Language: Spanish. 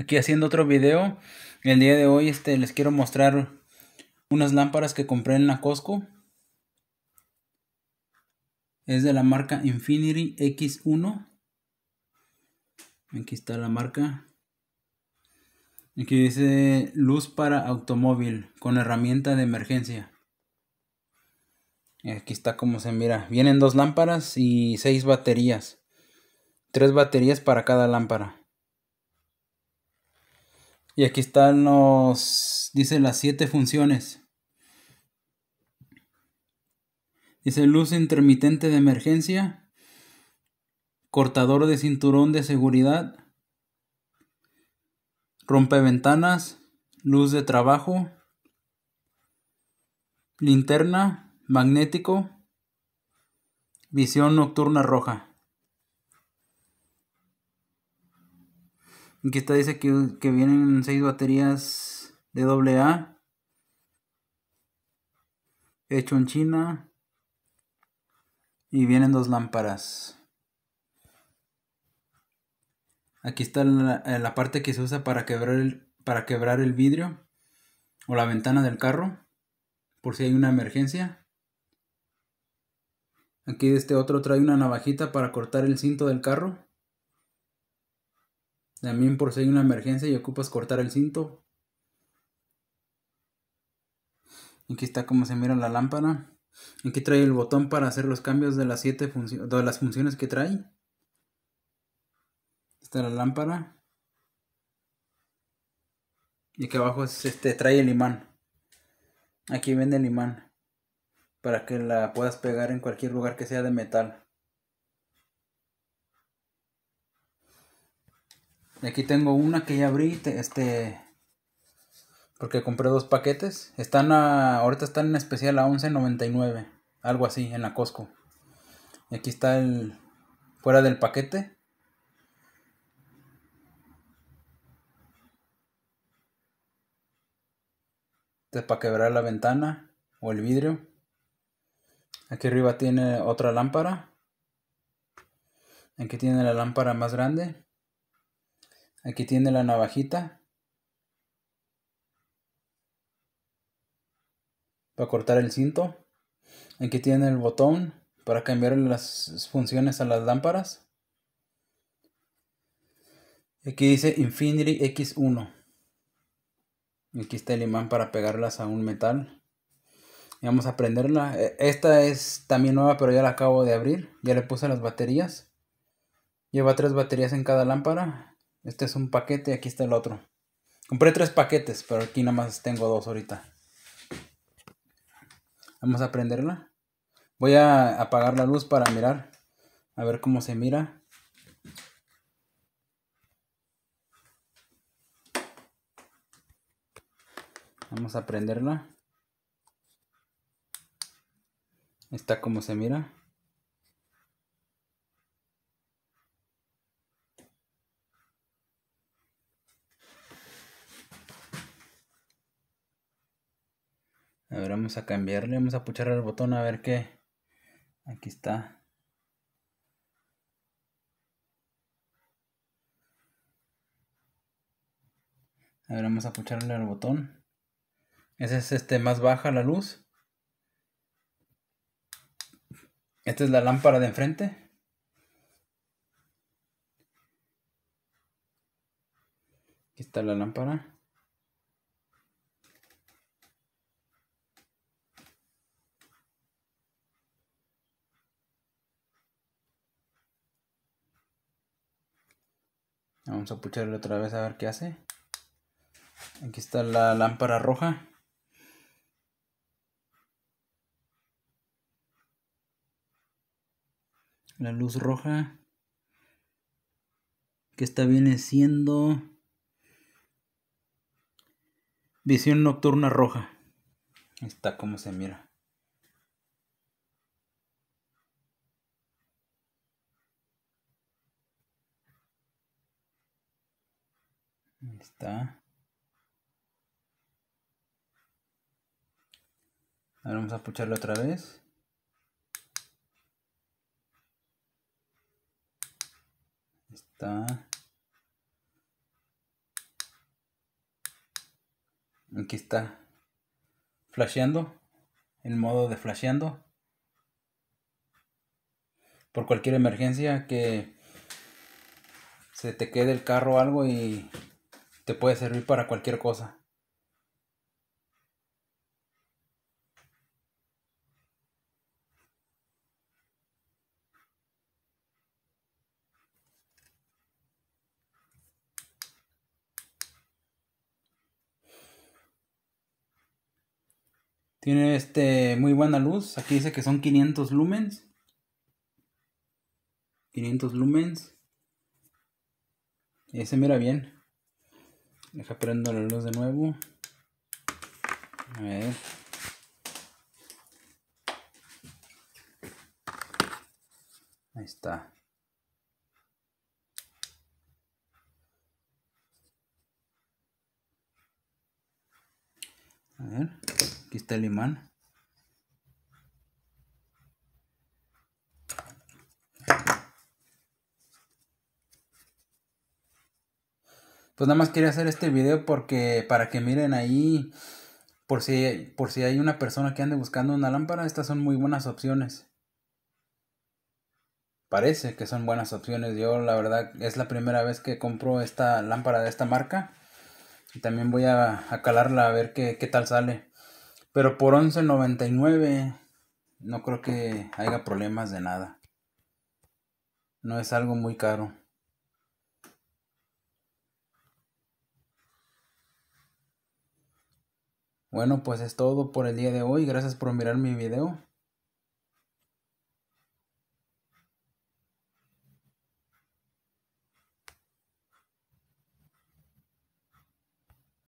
aquí haciendo otro video. El día de hoy este, les quiero mostrar unas lámparas que compré en la Costco. Es de la marca Infinity X1. Aquí está la marca. Aquí dice luz para automóvil con herramienta de emergencia. Aquí está como se mira. Vienen dos lámparas y seis baterías. Tres baterías para cada lámpara. Y aquí están los, dice las siete funciones. Dice luz intermitente de emergencia, cortador de cinturón de seguridad, rompeventanas, luz de trabajo, linterna, magnético, visión nocturna roja. Aquí está, dice que, vienen seis baterías de AA. Hecho en China. Y vienen dos lámparas. Aquí está eh, la, parte que se usa para quebrar, el, para quebrar el vidrio o la ventana del carro. Por si hay una emergencia. Aquí este otro trae una navajita para cortar el cinto del carro. También por si hay una emergencia y ocupas cortar el cinto. Aquí está como se mira la lámpara. Aquí trae el botón para hacer los cambios de las, siete de las funciones que trae. Está la lámpara. Y aquí abajo este, trae el imán. Aquí viene el imán. Para que la puedas pegar en cualquier lugar que sea de metal. Y Aquí tengo una que ya abrí, este... Porque compré dos paquetes. Están a, ahorita están en especial a 11.99. Algo así, en la Costco. Y aquí está el... Fuera del paquete. Este para quebrar la ventana o el vidrio. Aquí arriba tiene otra lámpara. Aquí tiene la lámpara más grande. Aquí tiene la navajita. Para cortar el cinto. Aquí tiene el botón para cambiar las funciones a las lámparas. Aquí dice Infinity X1. Aquí está el imán para pegarlas a un metal. Y vamos a prenderla. E, esta es también nueva, pero ya la acabo de abrir. Ya le puse las baterías. Lleva tres baterías en cada lámpara. Este es un paquete y aquí está el otro. Compré tres paquetes, pero aquí nada más tengo dos ahorita. Vamos a prenderla. Voy a apagar la luz para mirar. A ver cómo se mira. Vamos a prenderla. Está como se mira. A vamos a cambiarle, vamos a puchar el botón a ver qué. Aquí está. A vamos a pucharle al botón. Ese es este más baja la luz. Esta es la lámpara de enfrente. Aquí está la lámpara. Vamos a pucharle otra vez a ver qué hace. Aquí está la lámpara roja. La luz roja. Que está viene siendo... Visión nocturna roja. Está como se mira. está. Ahora vamos a escucharlo otra vez. está. Aquí está. Flasheando. El modo de flasheando. Por cualquier emergencia que se te quede el carro o algo y te puede servir para cualquier cosa. Tiene este muy buena luz. Aquí dice que son 500 lumens. 500 lumens. Ese mira bien. Deja prendo la luz de nuevo. A ver. Ahí está. A ver, aquí está el imán. pues nada más quería hacer este video porque para que miren ahí por si por si hay una persona que ande buscando una lámpara, estas son muy buenas opciones. Parece que son buenas opciones. Yo la verdad es la primera vez que compro esta lámpara de esta marca. Y también voy a, calarla a ver qué, qué tal sale. Pero por 11.99 no creo que haya problemas de nada. No es algo muy caro. Bueno, pues es todo por el día de hoy. Gracias por mirar mi video.